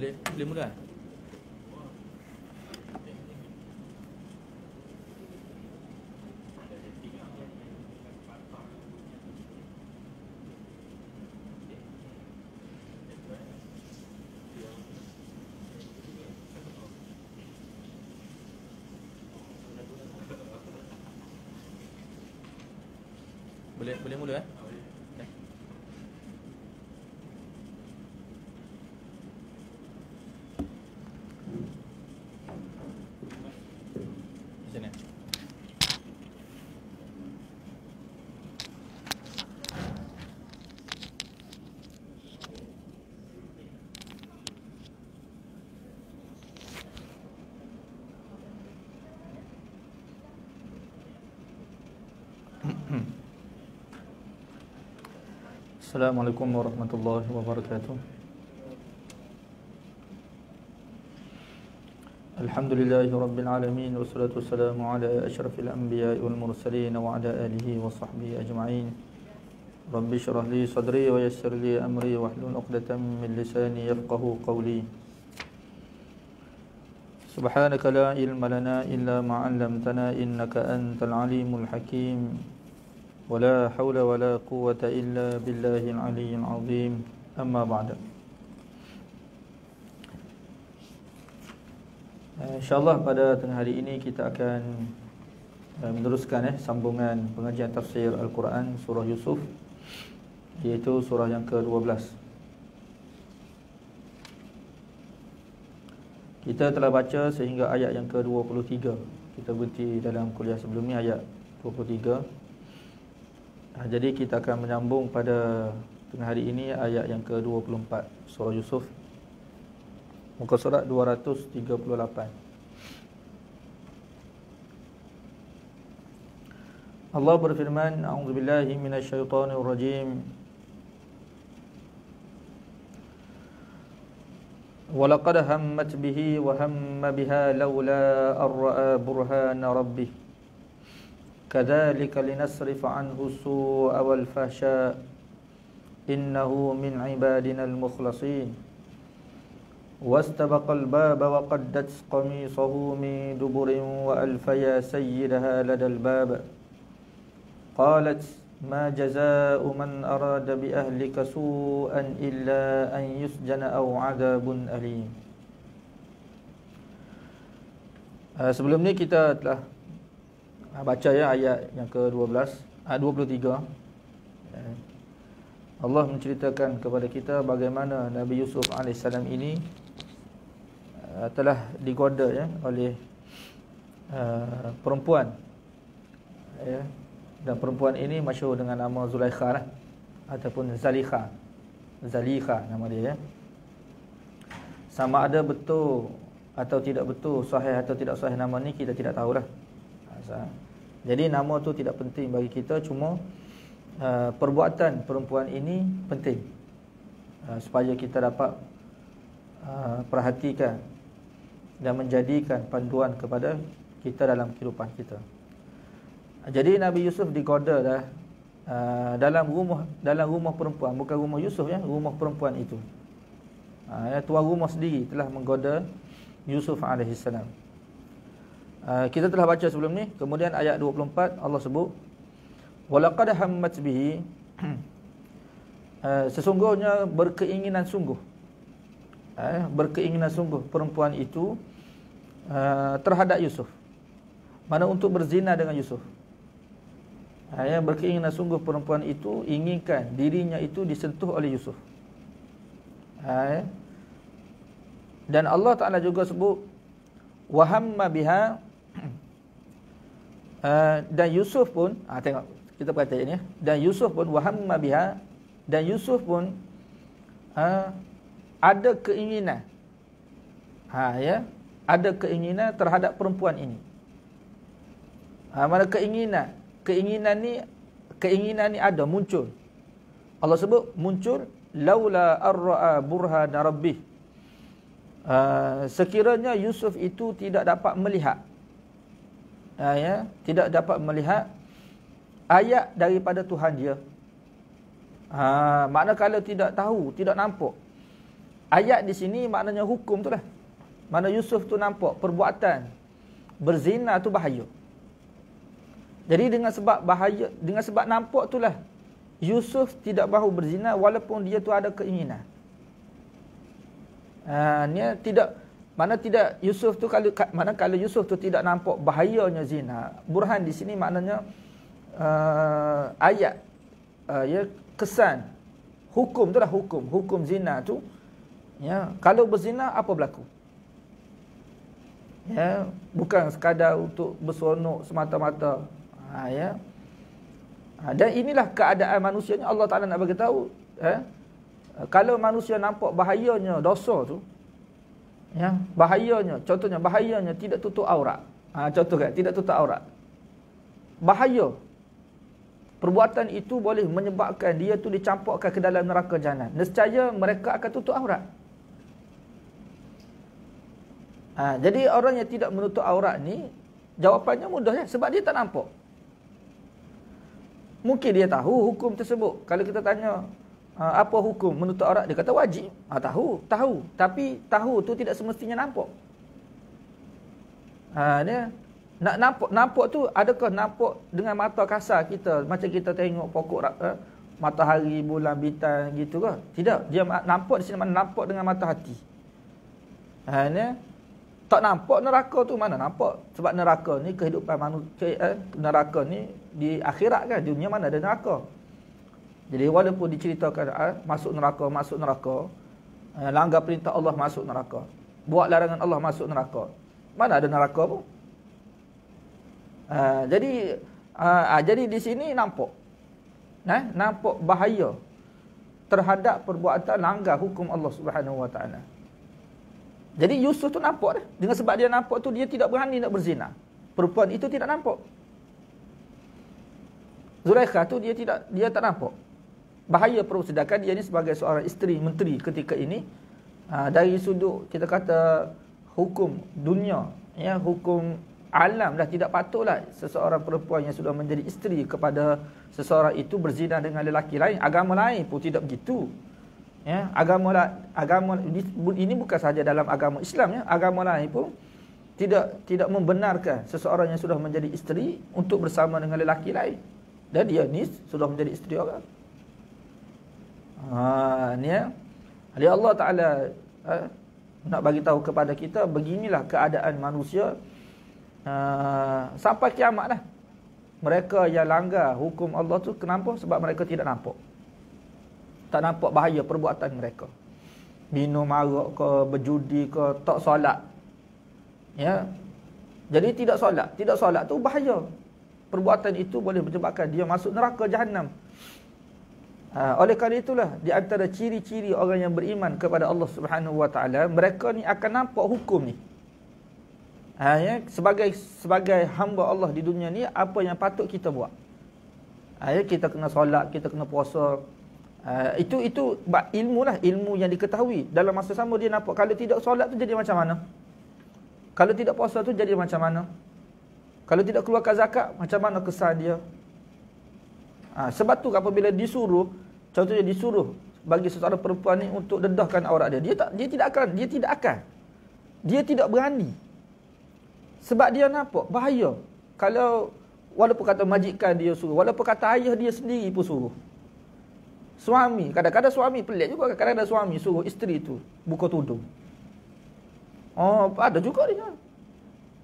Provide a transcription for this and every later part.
boleh boleh mula. السلام عليكم ورحمة الله وبركاته الحمد لله رب العالمين والصلاة والسلام على أشرف الأنبياء والمرسلين وعلى آله وصحبه أجمعين رب اشرح لي صدري ويسر لي أمري واحلل عقدة من لساني يفقه قولي سبحانك لا علم لنا إلا ما علمتنا إنك أنت العليم الحكيم ولا حول ولا قوة إلا بالله العلي العظيم أما بعد InsyaAllah pada tengah hari ini kita akan meneruskan eh, sambungan pengajian tafsir Al-Quran surah Yusuf iaitu surah yang ke-12 Kita telah baca sehingga ayat yang ke-23 Kita berhenti dalam kuliah sebelum ni ayat 23 Ah, jadi kita akan menyambung pada tengah hari ini ayat yang ke-24 surah Yusuf muka surat 238 Allah berfirman a'udzubillahi minasyaitonirrajim Walaqad hammat bihi wa hamma biha laula arra'a burhana rabbih كذلك لنصرف عنه السوء والفحشاء إنه من عبادنا المخلصين واستبق الباب وقدت قميصه من دبر وألف يا سيدها لدى الباب قالت ما جزاء من أراد بأهلك سوءا إلا أن يسجن أو عذاب أليم آه، Sebelum ni kita telah Ah, baca ya ayat yang ke-12 ayat 23 Allah menceritakan kepada kita bagaimana Nabi Yusuf AS ini ah, telah digoda ya oleh uh, perempuan ya dan perempuan ini masyhur dengan nama Zulaikha lah, ataupun Zalikha Zalikha nama dia ya sama ada betul atau tidak betul sahih atau tidak sahih nama ni kita tidak tahulah Ha. Jadi nama tu tidak penting bagi kita Cuma uh, perbuatan perempuan ini penting uh, Supaya kita dapat uh, perhatikan Dan menjadikan panduan kepada kita dalam kehidupan kita Jadi Nabi Yusuf digoda dah uh, dalam rumah dalam rumah perempuan bukan rumah Yusuf ya rumah perempuan itu uh, ya, tuan rumah sendiri telah menggoda Yusuf alaihissalam. salam Ah, kita telah baca sebelum ni kemudian ayat 24 Allah sebut walaqad hammat bihi ah, sesungguhnya berkeinginan sungguh eh berkeinginan sungguh perempuan itu terhadap Yusuf mana untuk berzina dengan Yusuf ya berkeinginan sungguh perempuan itu inginkan dirinya itu disentuh oleh Yusuf dan Allah Taala juga sebut wa hamma biha Ah, dan Yusuf pun ha, tengok kita perhati ini dan Yusuf pun wahamma biha dan Yusuf pun ha, ada keinginan ha ya ada keinginan terhadap perempuan ini ha mana keinginan keinginan ni keinginan ni ada muncul Allah sebut muncul laula arra burhana rabbih Uh, sekiranya Yusuf itu tidak dapat melihat Ah, ya, tidak dapat melihat ayat daripada Tuhan dia. Ha, kalau tidak tahu, tidak nampak. Ayat di sini maknanya hukum tu lah. Mana Yusuf tu nampak perbuatan berzina tu bahaya. Jadi dengan sebab bahaya, dengan sebab nampak tu lah. Yusuf tidak mahu berzina walaupun dia tu ada keinginan. Ha, ah, ni tidak mana tidak Yusuf tu kalau mana kalau Yusuf tu tidak nampak bahayanya zina. Burhan di sini maknanya uh, ayat uh, ya kesan hukum tu lah hukum hukum zina tu ya kalau berzina apa berlaku ya bukan sekadar untuk bersonok semata-mata ha, ya ha, dan inilah keadaan manusianya Allah Taala nak bagi tahu ya kalau manusia nampak bahayanya dosa tu Ya, bahayanya, contohnya bahayanya tidak tutup aurat. Ha, contoh kan, tidak tutup aurat. Bahaya. Perbuatan itu boleh menyebabkan dia tu dicampurkan ke dalam neraka jahanam. Nescaya mereka akan tutup aurat. Ha, jadi orang yang tidak menutup aurat ni jawapannya mudah ya sebab dia tak nampak. Mungkin dia tahu hukum tersebut. Kalau kita tanya, Ah, apa hukum menutup aurat? Dia kata wajib. Ha, tahu, tahu. Tapi tahu tu tidak semestinya nampak. Ha, dia, nak nampak nampak tu adakah nampak dengan mata kasar kita macam kita tengok pokok eh, matahari, bulan, bintang gitu ke? Tidak. Dia nampak di sini mana nampak dengan mata hati. Ha, dia, tak nampak neraka tu mana nampak? Sebab neraka ni kehidupan manusia, eh, neraka ni di akhirat kan? Dunia mana ada neraka? Jadi walaupun diceritakan eh, masuk neraka, masuk neraka, eh, langgar perintah Allah masuk neraka, buat larangan Allah masuk neraka. Mana ada neraka pun? Eh, jadi eh, jadi di sini nampak. Nah, nampak bahaya terhadap perbuatan langgar hukum Allah Subhanahu Wa Jadi Yusuf tu nampak dah. Dengan sebab dia nampak tu dia tidak berani nak berzina. Perempuan itu tidak nampak. Zulaikha tu dia tidak dia tak nampak bahaya perlu sedarkan dia ni sebagai seorang isteri menteri ketika ini ha, dari sudut kita kata hukum dunia ya hukum alam dah tidak patutlah seseorang perempuan yang sudah menjadi isteri kepada seseorang itu berzina dengan lelaki lain agama lain pun tidak begitu ya agama agama ini bukan sahaja dalam agama Islam ya agama lain pun tidak tidak membenarkan seseorang yang sudah menjadi isteri untuk bersama dengan lelaki lain dan dia ni sudah menjadi isteri orang Ha, ni ya. Eh? Ali Allah Taala ha, nak bagi tahu kepada kita beginilah keadaan manusia ha, sampai kiamat dah. Mereka yang langgar hukum Allah tu kenapa? Sebab mereka tidak nampak. Tak nampak bahaya perbuatan mereka. Minum arak ke, berjudi ke, tak solat. Ya. Jadi tidak solat, tidak solat tu bahaya. Perbuatan itu boleh menyebabkan dia masuk neraka jahanam. Ha, oleh kerana itulah di antara ciri-ciri orang yang beriman kepada Allah Subhanahu Wa Taala, mereka ni akan nampak hukum ni. Ha, ya? sebagai sebagai hamba Allah di dunia ni apa yang patut kita buat? Ha, ya? kita kena solat, kita kena puasa. Ha, itu itu ilmu lah ilmu yang diketahui. Dalam masa sama dia nampak kalau tidak solat tu jadi macam mana? Kalau tidak puasa tu jadi macam mana? Kalau tidak keluarkan zakat, macam mana kesan dia? Ha, sebab tu apabila disuruh, contohnya disuruh bagi seseorang perempuan ni untuk dedahkan aurat dia, dia tak dia tidak akan, dia tidak akan. Dia tidak berani. Sebab dia nampak bahaya. Kalau walaupun kata majikan dia suruh, walaupun kata ayah dia sendiri pun suruh. Suami, kadang-kadang suami pelik juga, kadang-kadang suami suruh isteri tu buka tudung. Oh, ada juga dia.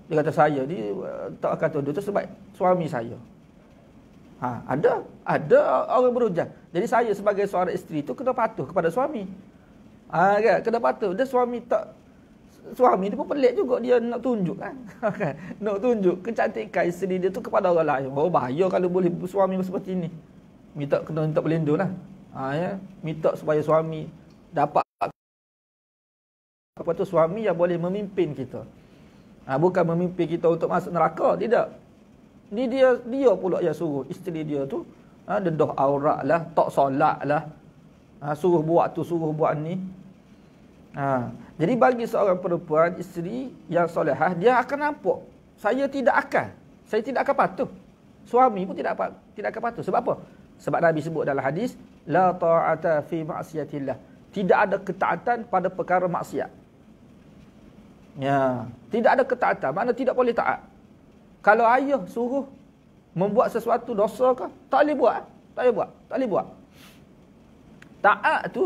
Dia kata saya ni eh, tak akan tuduh tu sebab suami saya. Ha, ada. Ada orang berhujan. Jadi saya sebagai seorang isteri tu kena patuh kepada suami. Ha, kan? Kena patuh. Dia suami tak... Suami dia pun pelik juga dia nak tunjuk kan? kan. nak tunjuk kecantikan isteri dia tu kepada orang lain. Oh bahaya kalau boleh suami seperti ini. Minta kena minta pelindung lah. Ha, ya? Minta supaya suami dapat apa tu suami yang boleh memimpin kita. Ha, bukan memimpin kita untuk masuk neraka. Tidak. Ni dia dia pula yang suruh isteri dia tu ha, dedah aurat lah, tak solat lah. Ha, suruh buat tu, suruh buat ni. Ha. Jadi bagi seorang perempuan, isteri yang solehah, dia akan nampak. Saya tidak akan. Saya tidak akan patuh. Suami pun tidak tidak akan patuh. Sebab apa? Sebab Nabi sebut dalam hadis, La ta'ata fi ma'asyatillah. Tidak ada ketaatan pada perkara maksiat. Ya. Tidak ada ketaatan. mana tidak boleh taat. Kalau ayah suruh membuat sesuatu dosa ke, tak boleh buat. Eh? Tak boleh buat. Tak boleh buat. Taat tu,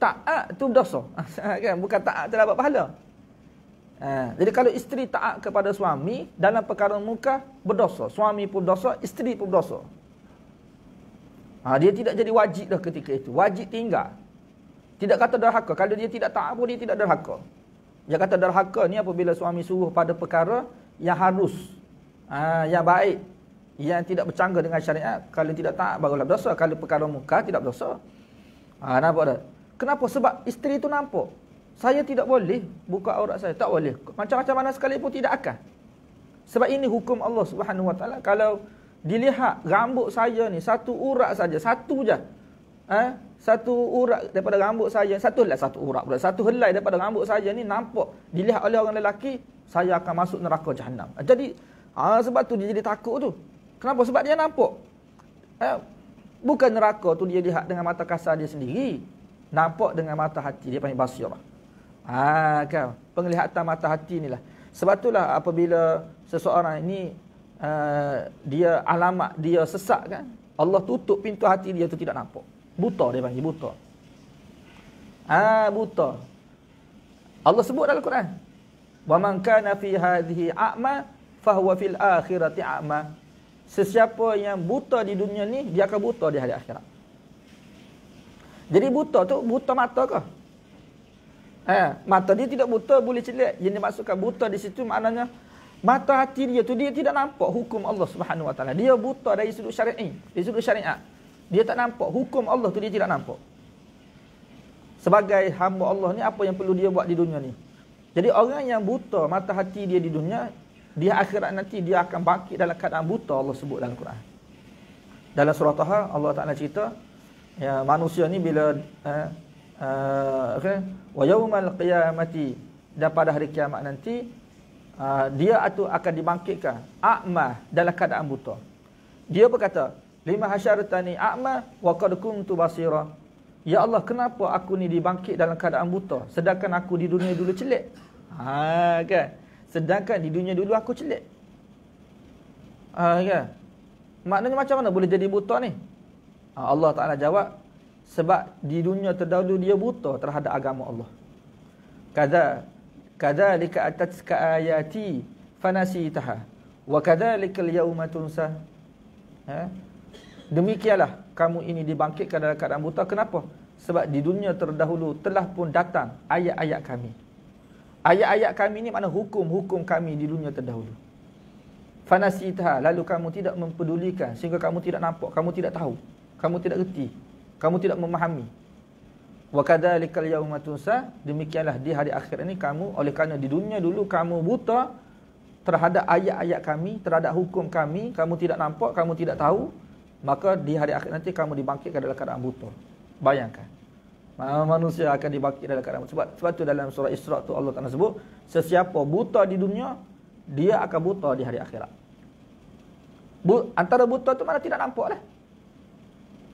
taat tu dosa. kan? Bukan taat tu dapat lah pahala. Ha. Jadi kalau isteri taat kepada suami, dalam perkara muka, berdosa. Suami pun berdosa, isteri pun berdosa. Ha. Dia tidak jadi wajib dah ketika itu. Wajib tinggal. Tidak kata darhaka. Kalau dia tidak taat pun, dia tidak darhaka. Dia kata darhaka ni apabila suami suruh pada perkara yang harus. Ha, yang baik yang tidak bercanggah dengan syariat kalau tidak taat barulah berdosa kalau perkara muka tidak berdosa ha nampak tak kenapa sebab isteri itu nampak saya tidak boleh buka aurat saya tak boleh macam-macam mana sekalipun tidak akan sebab ini hukum Allah Subhanahu Wa Taala kalau dilihat rambut saya ni satu urat saja satu je ha? satu urat daripada rambut saya satu helai satu urat pula satu helai daripada rambut saya ni nampak dilihat oleh orang lelaki saya akan masuk neraka jahanam jadi Ha, sebab tu dia jadi takut tu. Kenapa? Sebab dia nampak. Eh, bukan neraka tu dia lihat dengan mata kasar dia sendiri. Nampak dengan mata hati. Dia panggil basyur. Ha, lah. ah, kan? Penglihatan mata hati ni lah. Sebab tu lah apabila seseorang ini uh, dia alamat dia sesak kan. Allah tutup pintu hati dia tu tidak nampak. Buta dia panggil buta. Ah ha, buta. Allah sebut dalam Quran. Wa man kana fi hadhihi a'ma fahuwa fil akhirati a'ma. Sesiapa yang buta di dunia ni, dia akan buta di hari akhirat. Jadi buta tu buta mata ke? Eh, mata dia tidak buta boleh celik. Yang dimaksudkan buta di situ maknanya mata hati dia tu dia tidak nampak hukum Allah Subhanahu Wa Taala. Dia buta dari sudut syar'i, dari sudut syariat. Dia tak nampak hukum Allah tu dia tidak nampak. Sebagai hamba Allah ni apa yang perlu dia buat di dunia ni? Jadi orang yang buta mata hati dia di dunia, dia akhirat nanti dia akan bangkit dalam keadaan buta Allah sebut dalam Quran. Dalam surah Taha Allah Taala cerita ya manusia ni bila eh, eh wa yaumal qiyamati dan pada hari kiamat nanti uh, dia itu akan dibangkitkan a'ma dalam keadaan buta. Dia berkata, lima hasyaratani a'ma wa qad kuntu basira. Ya Allah, kenapa aku ni dibangkit dalam keadaan buta sedangkan aku di dunia dulu celik? Ha kan? Okay. Sedangkan di dunia dulu aku celik. Ha, ya. Maknanya macam mana boleh jadi buta ni? Ha, Allah Ta'ala jawab. Sebab di dunia terdahulu dia buta terhadap agama Allah. Kada. Kada lika atas ka'ayati fanasitaha. Wa kada lika liyaumatun Ha? Demikianlah kamu ini dibangkitkan dalam keadaan buta. Kenapa? Sebab di dunia terdahulu telah pun datang ayat-ayat kami. Ayat-ayat kami ni makna hukum-hukum kami di dunia terdahulu. Fanasitha, lalu kamu tidak mempedulikan sehingga kamu tidak nampak, kamu tidak tahu, kamu tidak reti, kamu tidak memahami. Wa kadzalikal yaumatusa, demikianlah di hari akhir ini kamu oleh kerana di dunia dulu kamu buta terhadap ayat-ayat kami, terhadap hukum kami, kamu tidak nampak, kamu tidak tahu, maka di hari akhir nanti kamu dibangkitkan dalam keadaan buta. Bayangkan. Ah, manusia akan dibakit dalam keadaan sebab sebab tu dalam surah Isra tu Allah Taala sebut sesiapa buta di dunia dia akan buta di hari akhirat. Bu, antara buta tu mana tidak nampak lah.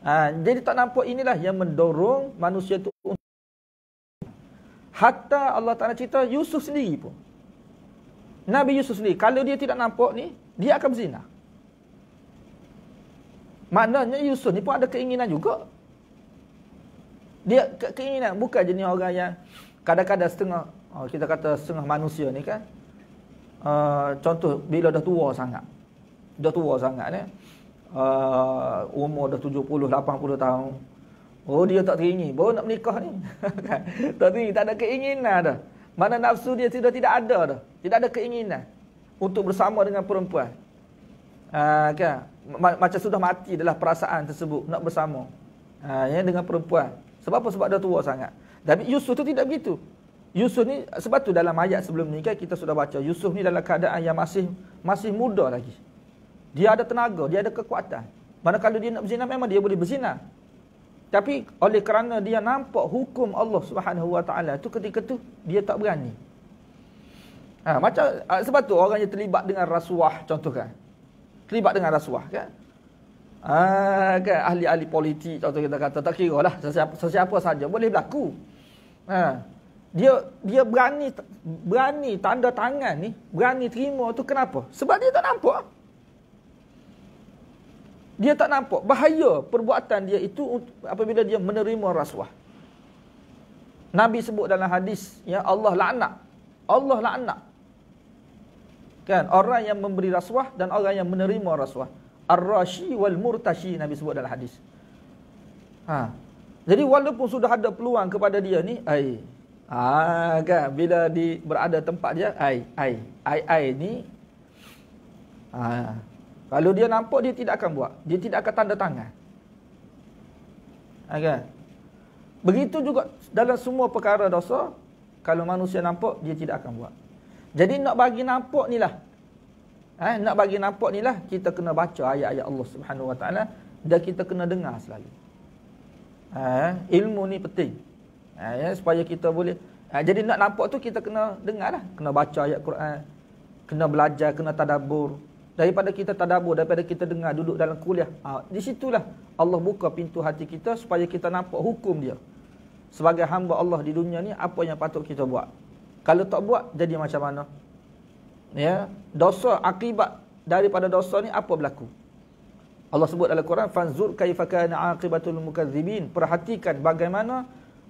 Ha, jadi tak nampak inilah yang mendorong manusia tu hatta Allah Taala cerita Yusuf sendiri pun. Nabi Yusuf sendiri kalau dia tidak nampak ni dia akan berzina. Maknanya Yusuf ni pun ada keinginan juga dia ke keinginan bukan jenis orang yang kadang-kadang setengah oh, kita kata setengah manusia ni kan uh, contoh bila dah tua sangat dah tua sangat ni uh, umur dah 70 80 tahun oh dia tak teringin baru nak menikah ni kan? tak teringin tak ada keinginan dah mana nafsu dia sudah tidak ada dah tidak ada keinginan untuk bersama dengan perempuan uh, kan macam sudah mati adalah perasaan tersebut nak bersama uh, ya, dengan perempuan sebab apa? Sebab dia tua sangat. Tapi Yusuf tu tidak begitu. Yusuf ni sebab tu dalam ayat sebelum ni kan kita sudah baca Yusuf ni dalam keadaan yang masih masih muda lagi. Dia ada tenaga, dia ada kekuatan. kalau dia nak berzina memang dia boleh berzina. Tapi oleh kerana dia nampak hukum Allah Subhanahu Wa Taala tu ketika tu dia tak berani. Ha, macam sebab tu orang yang terlibat dengan rasuah contoh Terlibat dengan rasuah kan. Ah, ahli-ahli kan? politik atau kita kata tak kira lah sesiapa, sesiapa saja boleh berlaku. Ha. Dia dia berani berani tanda tangan ni, berani terima tu kenapa? Sebab dia tak nampak. Dia tak nampak bahaya perbuatan dia itu apabila dia menerima rasuah. Nabi sebut dalam hadis ya Allah laknat. Allah laknat. Kan orang yang memberi rasuah dan orang yang menerima rasuah. Ar-Rashi wal Murtashi Nabi sebut dalam hadis. Ha. Jadi walaupun sudah ada peluang kepada dia ni, ai. Ha kan bila di berada tempat dia, ai ai ai ai ni ha. Kalau dia nampak dia tidak akan buat. Dia tidak akan tanda tangan. Ha kan? Begitu juga dalam semua perkara dosa, kalau manusia nampak dia tidak akan buat. Jadi nak bagi nampak ni lah Eh, nak bagi nampak ni lah, kita kena baca ayat-ayat Allah Subhanahu SWT dan kita kena dengar selalu. Eh, ilmu ni penting. Eh, ya, supaya kita boleh. Eh, jadi nak nampak tu, kita kena dengar lah. Kena baca ayat Quran. Kena belajar, kena tadabur. Daripada kita tadabur, daripada kita dengar duduk dalam kuliah. Eh, di situlah Allah buka pintu hati kita supaya kita nampak hukum dia. Sebagai hamba Allah di dunia ni, apa yang patut kita buat. Kalau tak buat, jadi macam mana? ya dosa akibat daripada dosa ni apa berlaku Allah sebut dalam Quran fanzur kaifa kana aqibatul mukadzibin perhatikan bagaimana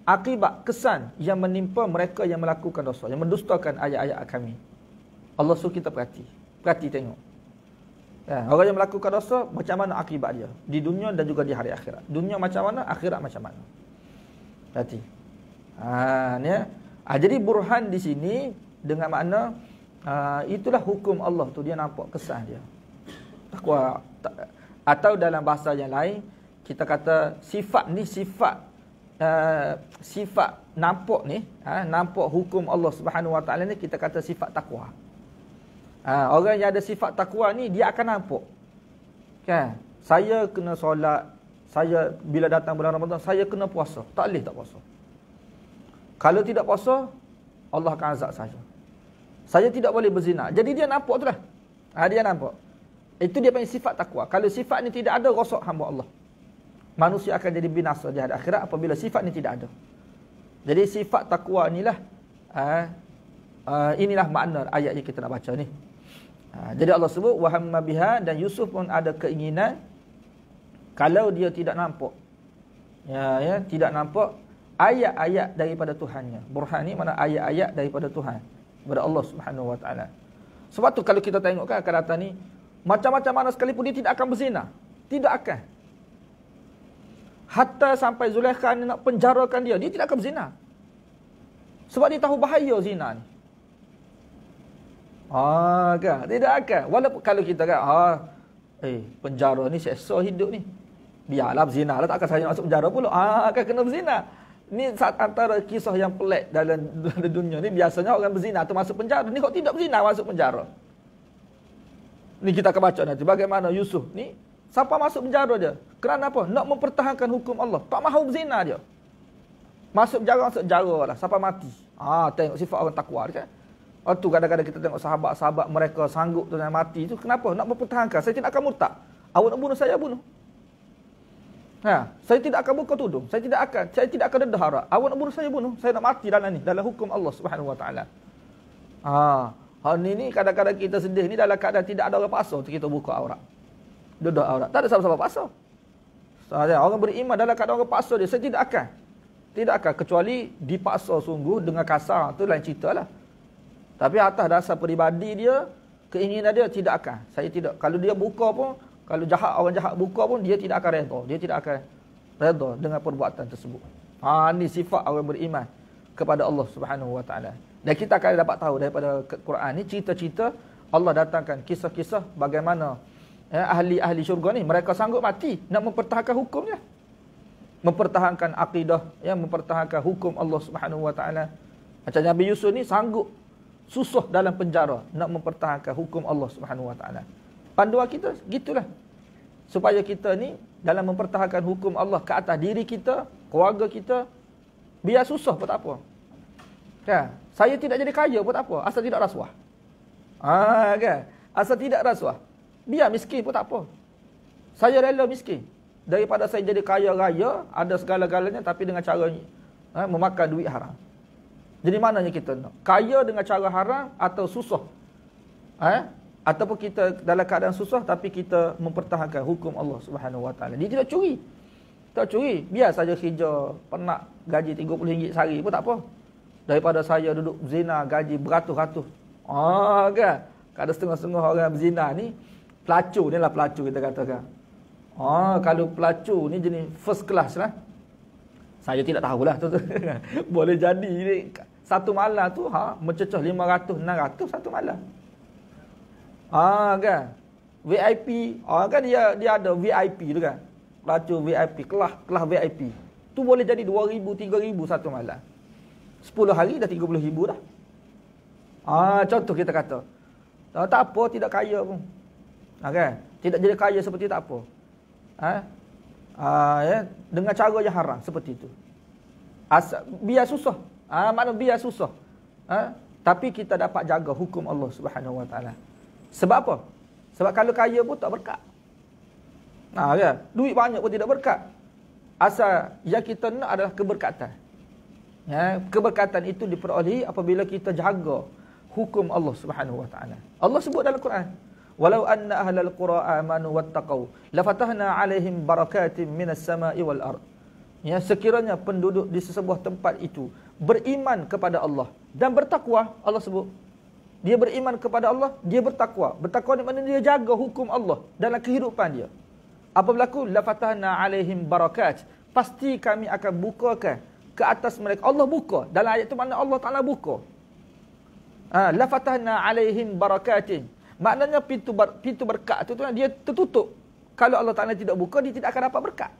akibat kesan yang menimpa mereka yang melakukan dosa yang mendustakan ayat-ayat kami Allah suruh kita perhati perhati tengok ya, orang yang melakukan dosa macam mana akibat dia di dunia dan juga di hari akhirat dunia macam mana akhirat macam mana perhati ha ni ya. ha, jadi burhan di sini dengan makna Ah, itulah hukum Allah tu dia nampak kesan dia takwa tak, atau dalam bahasa yang lain kita kata sifat ni sifat uh, sifat nampak ni ha, nampak hukum Allah Subhanahu Wa Taala ni kita kata sifat takwa ha, orang yang ada sifat takwa ni dia akan nampak kan saya kena solat saya bila datang bulan Ramadan saya kena puasa tak leh tak puasa kalau tidak puasa Allah akan azab saya saya tidak boleh berzina. Jadi dia nampak tu lah. Ha, dia nampak. Itu dia panggil sifat takwa. Kalau sifat ni tidak ada, rosak hamba Allah. Manusia akan jadi binasa di akhirat apabila sifat ni tidak ada. Jadi sifat takwa inilah. Ha, ha, inilah makna ayat yang kita nak baca ni. Ha, jadi Allah sebut, Wahamma biha dan Yusuf pun ada keinginan. Kalau dia tidak nampak. Ya, ya, tidak nampak. Ayat-ayat daripada Tuhannya. Burhan ni mana ayat-ayat daripada Tuhan kepada Allah Subhanahu Wa Taala. Sebab tu kalau kita tengokkan akan datang ni macam-macam mana sekalipun dia tidak akan berzina. Tidak akan. Hatta sampai Zulaikha nak penjarakan dia, dia tidak akan berzina. Sebab dia tahu bahaya zina ni. Ah, kan? Tidak akan. Walaupun kalau kita kan, ah, eh, penjara ni seksa hidup ni. Biarlah berzina lah, akan saya masuk penjara pula. Ah, ha, akan kena berzina. Ini antara kisah yang pelik dalam dunia ni biasanya orang berzina atau masuk penjara. Ni kok tidak berzina masuk penjara. Ni kita akan baca nanti bagaimana Yusuf ni siapa masuk penjara dia? Kerana apa? Nak mempertahankan hukum Allah. Tak mahu berzina dia. Masuk penjara masuk penjara lah sampai mati. Ah tengok sifat orang takwa kan. Oh tu kadang-kadang kita tengok sahabat-sahabat mereka sanggup tu nak mati tu kenapa? Nak mempertahankan. Saya tidak akan murtad. Awak nak bunuh saya bunuh. Ha, saya tidak akan buka tudung. Saya tidak akan saya tidak akan dedah harap. Awak nak bunuh saya bunuh. Saya nak mati dalam ni dalam hukum Allah Subhanahu Wa Taala. Ha, ha ni ni kadang-kadang kita sedih ni dalam keadaan tidak ada orang paksa untuk kita buka aurat. Dedah aurat. Tak ada siapa-siapa paksa. Saya orang beriman dalam keadaan orang paksa dia saya tidak akan. Tidak akan kecuali dipaksa sungguh dengan kasar tu lain cerita lah. Tapi atas dasar peribadi dia, keinginan dia tidak akan. Saya tidak kalau dia buka pun kalau jahat orang jahat buka pun dia tidak akan redha. Dia tidak akan redha dengan perbuatan tersebut. Ha ni sifat orang beriman kepada Allah Subhanahu Wa Taala. Dan kita akan dapat tahu daripada Quran ni cerita-cerita Allah datangkan kisah-kisah bagaimana ya, eh, ahli-ahli syurga ni mereka sanggup mati nak mempertahankan hukumnya. Mempertahankan akidah yang mempertahankan hukum Allah Subhanahu Wa Taala. Macam Nabi Yusuf ni sanggup susah dalam penjara nak mempertahankan hukum Allah Subhanahu Wa Taala panduan kita gitulah supaya kita ni dalam mempertahankan hukum Allah ke atas diri kita keluarga kita biar susah pun tak apa kan saya tidak jadi kaya pun tak apa asal tidak rasuah ah ha, kan? asal tidak rasuah biar miskin pun tak apa saya rela miskin daripada saya jadi kaya raya ada segala-galanya tapi dengan cara ha, memakan duit haram jadi mananya kita nak kaya dengan cara haram atau susah ha? ataupun kita dalam keadaan susah tapi kita mempertahankan hukum Allah Subhanahu Wa Taala. Dia tidak curi. Tak curi. Biar saja kerja penat gaji RM30 sehari pun tak apa. Daripada saya duduk berzina gaji beratus-ratus. Ah kan. Kalau setengah-setengah orang berzina ni pelacu. ni lah pelacu kita katakan. Ah kalau pelacu, ni jenis first class lah. Saya tidak tahulah tu. Boleh jadi satu malam tu ha mencecah 500 600 satu malam. Ha kan. VIP, ha ah, kan dia dia ada VIP tu kan. Baca VIP, kelas kelas VIP. Tu boleh jadi 2000, 3000 satu malam. 10 hari dah 30000 dah. Ha contoh kita kata. Tak, tak apa tidak kaya pun. Ha kan? Tidak jadi kaya seperti tak apa. Ha? ha ya? dengan cara yang haram seperti itu. As, biar susah. Ha mana biar susah. Ha? Tapi kita dapat jaga hukum Allah Subhanahu Wa Taala. Sebab apa? Sebab kalau kaya pun tak berkat. Nah, ha, kan? Ya. Duit banyak pun tidak berkat. Asal yang kita nak adalah keberkatan. Ya, keberkatan itu diperolehi apabila kita jaga hukum Allah Subhanahu Wa Taala. Allah sebut dalam Quran. Walau anna ahlal qura amanu wattaqau la fatahna alaihim barakatim minas samai wal ard. Ya, sekiranya penduduk di sesebuah tempat itu beriman kepada Allah dan bertakwa, Allah sebut dia beriman kepada Allah, dia bertakwa. Bertakwa ni maknanya dia jaga hukum Allah dalam kehidupan dia. Apa berlaku? La fatahna alaihim barakat. Pasti kami akan bukakan ke atas mereka. Allah buka. Dalam ayat tu mana Allah Taala buka. Ha, la fatahna alaihim barakatin. Maknanya pintu ber, pintu berkat tu, tu dia tertutup. Kalau Allah Taala tidak buka, dia tidak akan dapat berkat.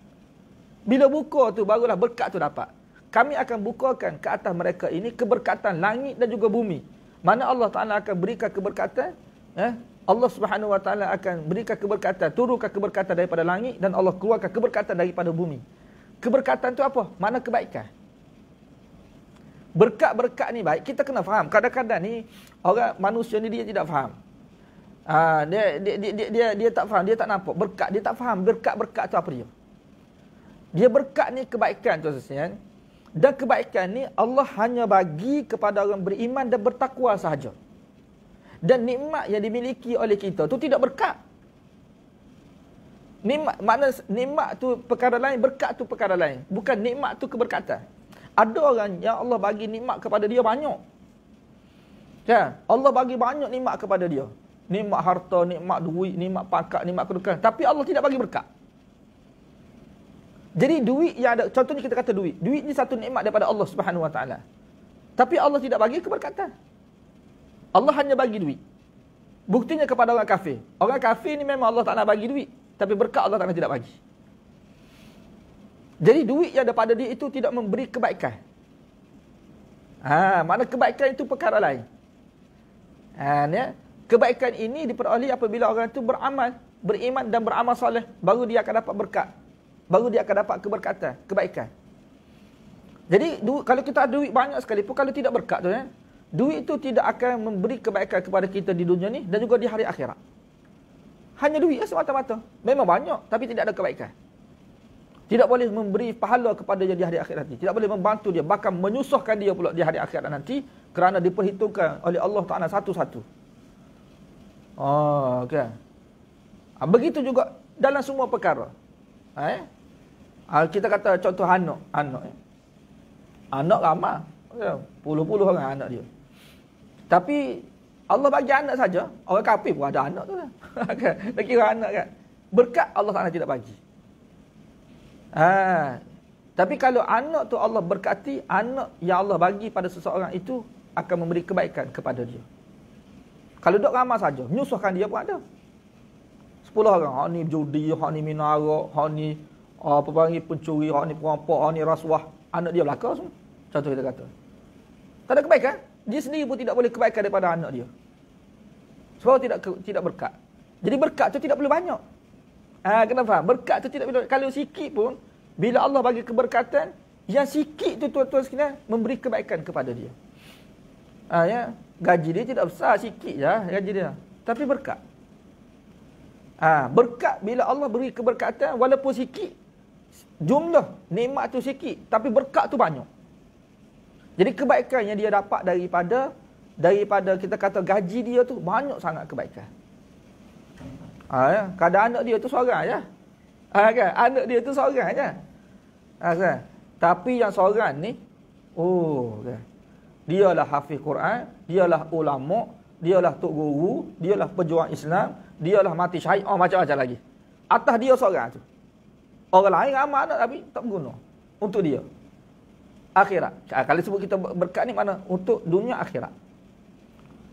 Bila buka tu barulah berkat tu dapat. Kami akan bukakan ke atas mereka ini keberkatan langit dan juga bumi mana Allah Taala akan berikan keberkatan eh Allah Subhanahu Wa Taala akan berikan keberkatan turunkan keberkatan daripada langit dan Allah keluarkan keberkatan daripada bumi keberkatan tu apa mana kebaikan berkat-berkat ni baik kita kena faham kadang-kadang ni orang manusia ni dia tidak faham Aa, ah, dia, dia, dia, dia, dia, dia tak faham, dia tak nampak Berkat, dia tak faham berkat-berkat tu apa dia Dia berkat ni kebaikan tu sesuatu dan kebaikan ni Allah hanya bagi kepada orang beriman dan bertakwa sahaja. Dan nikmat yang dimiliki oleh kita tu tidak berkat. Nikmat mana nikmat tu perkara lain, berkat tu perkara lain. Bukan nikmat tu keberkatan. Ada orang yang Allah bagi nikmat kepada dia banyak. Ya, Allah bagi banyak nikmat kepada dia. Nikmat harta, nikmat duit, nikmat pangkat, nikmat kedudukan. Tapi Allah tidak bagi berkat. Jadi duit yang ada contohnya kita kata duit. Duit ni satu nikmat daripada Allah Subhanahu Wa Taala. Tapi Allah tidak bagi keberkatan. Allah hanya bagi duit. Buktinya kepada orang kafir. Orang kafir ni memang Allah Taala bagi duit, tapi berkat Allah Taala tidak bagi. Jadi duit yang ada pada dia itu tidak memberi kebaikan. Ha, mana kebaikan itu perkara lain. Ha, ya. Kebaikan ini diperoleh apabila orang itu beramal, beriman dan beramal soleh, baru dia akan dapat berkat baru dia akan dapat keberkatan, kebaikan. Jadi du, kalau kita ada duit banyak sekali pun kalau tidak berkat tu kan, duit itu tidak akan memberi kebaikan kepada kita di dunia ni dan juga di hari akhirat. Hanya duit lah semata-mata. Memang banyak tapi tidak ada kebaikan. Tidak boleh memberi pahala kepada dia di hari akhirat ni. Tidak boleh membantu dia. Bahkan menyusahkan dia pula di hari akhirat nanti. Kerana diperhitungkan oleh Allah Ta'ala satu-satu. Oh, ah, okay. Ah, begitu juga dalam semua perkara. Eh? Ah, kita kata contoh anak anak anak lama ya, puluh-puluh orang anak dia tapi Allah bagi anak saja orang kafir pun ada anak tu kan, kan? kira anak kan berkat Allah Taala tidak bagi ha. tapi kalau anak tu Allah berkati anak yang Allah bagi pada seseorang itu akan memberi kebaikan kepada dia kalau duk ramai saja menyusahkan dia pun ada Sepuluh orang hak judi hak ni minara apa panggil pencuri orang ni perampok orang ni rasuah anak dia belaka semua contoh kita kata tak ada kebaikan dia sendiri pun tidak boleh kebaikan daripada anak dia sebab tidak tidak berkat jadi berkat tu tidak perlu banyak ah ha, kena faham berkat tu tidak perlu kalau sikit pun bila Allah bagi keberkatan yang sikit tu tuan-tuan sekalian memberi kebaikan kepada dia ha, ya gaji dia tidak besar sikit ya gaji dia tapi berkat ha, berkat bila Allah beri keberkatan walaupun sikit jumlah nikmat tu sikit tapi berkat tu banyak. Jadi kebaikannya dia dapat daripada daripada kita kata gaji dia tu banyak sangat kebaikan. Ha ya, kadang anak dia tu seorang aja. Ya. Ha kan, anak dia tu seorang aja. Ya. Ha kan? Tapi yang seorang ni oh kan. Dialah hafiz Quran, dialah ulama, dialah tok guru, dialah pejuang Islam, dialah mati syahid, oh macam-macam lagi. Atas dia seorang tu. Orang lain ramai ada tapi tak berguna. Untuk dia. Akhirat. Ah, kalau sebut kita berkat ni mana? Untuk dunia akhirat.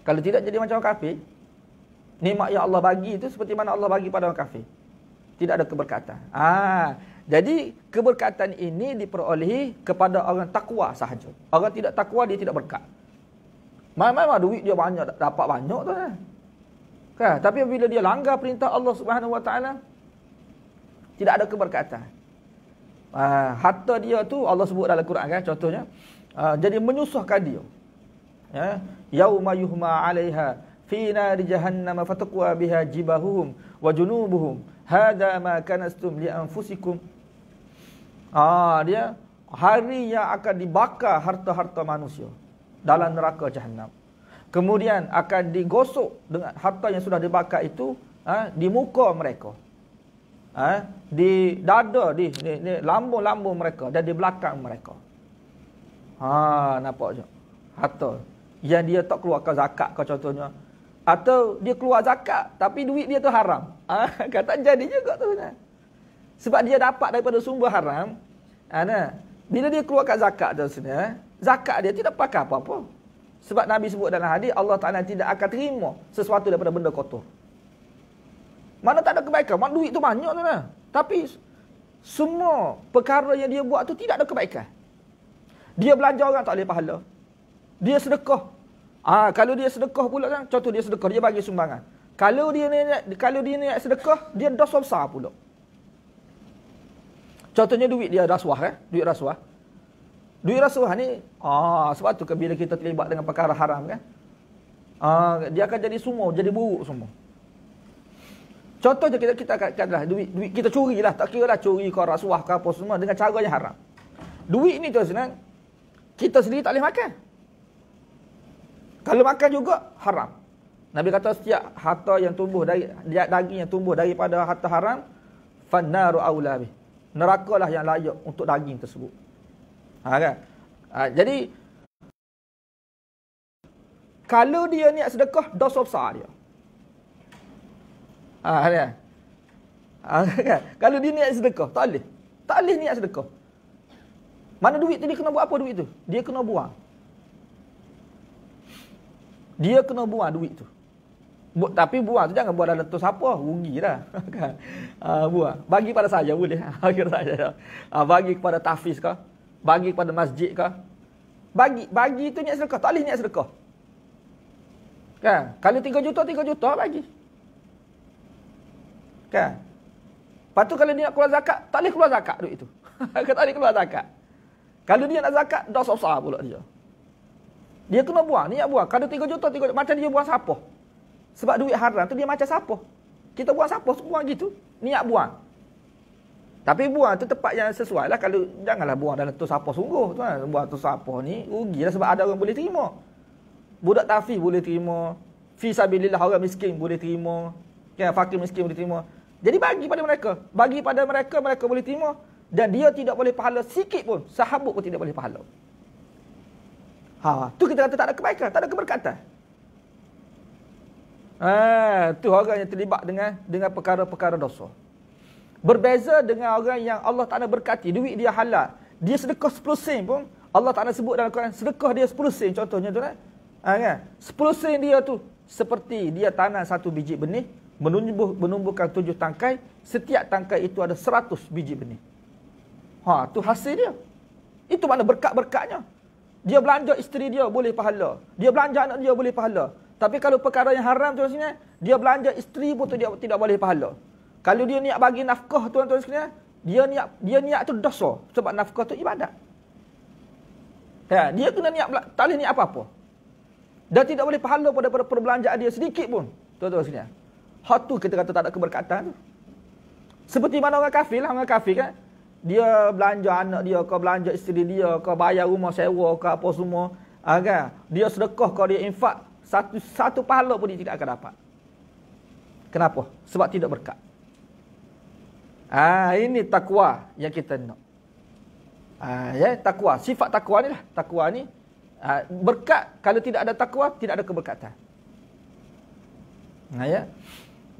Kalau tidak jadi macam orang kafir. Nikmat yang Allah bagi itu seperti mana Allah bagi pada orang kafir. Tidak ada keberkatan. Ah, jadi keberkatan ini diperolehi kepada orang takwa sahaja. Orang tidak takwa dia tidak berkat. Memang duit dia banyak dapat banyak tu kan. Kan? Tapi bila dia langgar perintah Allah Subhanahu Wa Taala, tidak ada keberkatan. Uh, harta dia tu Allah sebut dalam Quran kan contohnya uh, jadi menyusahkan dia. Ya, yauma yuhma 'alaiha fi nari jahannam fataqwa biha jibahuhum wa junubuhum. Hada ma kanastum li anfusikum. Ah dia hari yang akan dibakar harta-harta manusia dalam neraka jahannam. Kemudian akan digosok dengan harta yang sudah dibakar itu ha, di muka mereka eh, di dada di ni, ni lambung-lambung mereka dan di belakang mereka. Ha nampak je. Harta yang dia tak keluarkan zakat ke contohnya atau dia keluar zakat tapi duit dia tu haram. ha, kata jadi juga tu nah. Sebab dia dapat daripada sumber haram. Ana ha, bila dia keluar keluarkan zakat tu sebenarnya zakat dia tidak pakai apa-apa. Sebab Nabi sebut dalam hadis Allah Taala tidak akan terima sesuatu daripada benda kotor. Mana tak ada kebaikan. Mak duit tu banyak tu lah. Tapi semua perkara yang dia buat tu tidak ada kebaikan. Dia belanja orang tak boleh pahala. Dia sedekah. Ah ha, kalau dia sedekah pula kan, contoh dia sedekah, dia bagi sumbangan. Kalau dia ni kalau dia ni sedekah, dia dosa besar pula. Contohnya duit dia rasuah eh, duit rasuah. Duit rasuah ni ah ha, sebab tu ke bila kita terlibat dengan perkara haram kan. ha, dia akan jadi semua, jadi buruk semua. Contoh je kita kita katakanlah duit duit kita lah tak kira lah curi kau rasuah ke apa semua dengan cara yang haram. Duit ni tu senang kita sendiri tak boleh makan. Kalau makan juga haram. Nabi kata setiap harta yang tumbuh dari daging yang tumbuh daripada harta haram fannaru aula bih. Nerakalah yang layak untuk daging tersebut. Ha, kan? ha jadi kalau dia niat sedekah dosa besar dia. Ha, Ha, kan? Kalau dia niat sedekah, tak boleh. Tak boleh niat sedekah. Mana duit tu dia kena buat apa duit tu? Dia kena buang. Dia kena buang duit tu. Bu tapi buang tu jangan buang dalam tu siapa, rugi dah. Ha, kan? ah, buang. Bagi pada saya boleh. saya. Ha, bagi kepada tahfiz kah? Bagi kepada masjid kah? Bagi bagi tu niat sedekah, tak boleh niat sedekah. Kan? Kalau 3 juta, 3 juta bagi. Kan? Lepas tu kalau dia nak keluar zakat, tak boleh keluar zakat duit itu. tak boleh keluar zakat. Kalau dia nak zakat, dah sosah pula dia. Dia kena buang, niat buang. Kalau tiga juta, 3 juta. Macam dia buang sapa. Sebab duit haram tu dia macam sapa. Kita buang sapa, semua gitu. Niat buang. Tapi buang tu tempat yang sesuai lah. Kalau janganlah buang dalam tu sapa sungguh. Tu kan? Buang tu sapa ni, rugi lah sebab ada orang boleh terima. Budak tafi boleh terima. Fisabilillah orang miskin boleh terima. Kan? Fakir miskin boleh terima. Jadi bagi pada mereka. Bagi pada mereka, mereka boleh terima. Dan dia tidak boleh pahala sikit pun. Sahabat pun tidak boleh pahala. Ha, tu kita kata tak ada kebaikan, tak ada keberkatan. Ha, tu orang yang terlibat dengan dengan perkara-perkara dosa. Berbeza dengan orang yang Allah tak ada berkati. Duit dia halal. Dia sedekah 10 sen pun. Allah tak ada sebut dalam Quran. Sedekah dia 10 sen contohnya tu kan. Ha, kan? 10 sen dia tu. Seperti dia tanam satu biji benih menumbuh, menumbuhkan tujuh tangkai, setiap tangkai itu ada seratus biji benih. Ha, tu hasil dia. Itu mana berkat-berkatnya. Dia belanja isteri dia boleh pahala. Dia belanja anak dia boleh pahala. Tapi kalau perkara yang haram tuan-tuan sekalian, dia belanja isteri pun tu dia tidak boleh pahala. Kalau dia niat bagi nafkah tuan-tuan sekalian, dia niat dia niat tu dosa sebab nafkah tu ibadat. Ya, dia kena niat tak boleh niat apa-apa. Dia tidak boleh pahala pada perbelanjaan dia sedikit pun. Tuan-tuan sekalian. Hak tu kita kata tak ada keberkatan. Seperti mana orang kafir lah. Orang kafir kan. Dia belanja anak dia. Kau belanja isteri dia. Kau bayar rumah sewa. Kau apa semua. Ha, kan? Dia sedekah. Kau dia infak. Satu satu pahala pun dia tidak akan dapat. Kenapa? Sebab tidak berkat. Ah ha, ini takwa yang kita nak. Ah ha, ya takwa, sifat takwa ni lah. Takwa ni ha, berkat kalau tidak ada takwa tidak ada keberkatan. Nah ya.